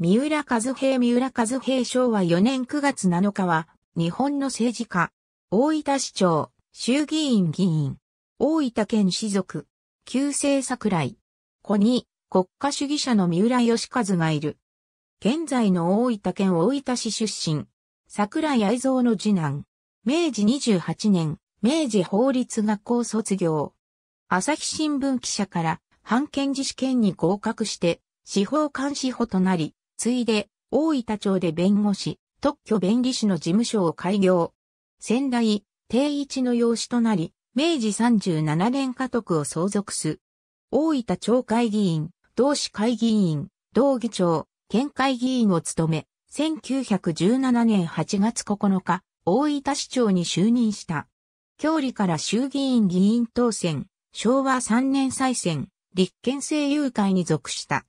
三浦和平三浦和平昭和4年9月7日は、日本の政治家、大分市長、衆議院議員、大分県士族、旧姓桜井、子に国家主義者の三浦義和がいる。現在の大分県大分市出身、桜井愛蔵の次男、明治28年、明治法律学校卒業。朝日新聞記者から、判検自試験に合格して、司法監視法となり、次いで、大分町で弁護士、特許弁理士の事務所を開業。先代、定一の養子となり、明治37年家督を相続す。大分町会議員、同市会議員、同議長、県会議員を務め、1917年8月9日、大分市長に就任した。郷里から衆議院議員当選、昭和3年再選、立憲政友会に属した。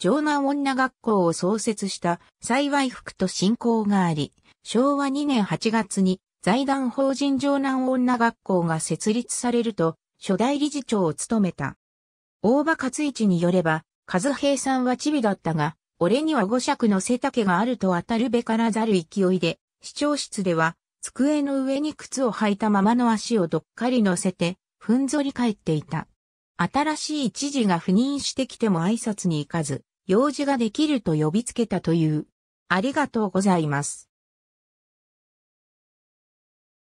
城南女学校を創設した幸い福と信仰があり、昭和2年8月に財団法人城南女学校が設立されると、初代理事長を務めた。大場勝一によれば、和平さんはチビだったが、俺には五尺の背丈があると当たるべからざる勢いで、市長室では、机の上に靴を履いたままの足をどっかり乗せて、ふんぞり返っていた。新しい知事が赴任してきても挨拶に行かず、用事ができると呼びつけたという。ありがとうございます。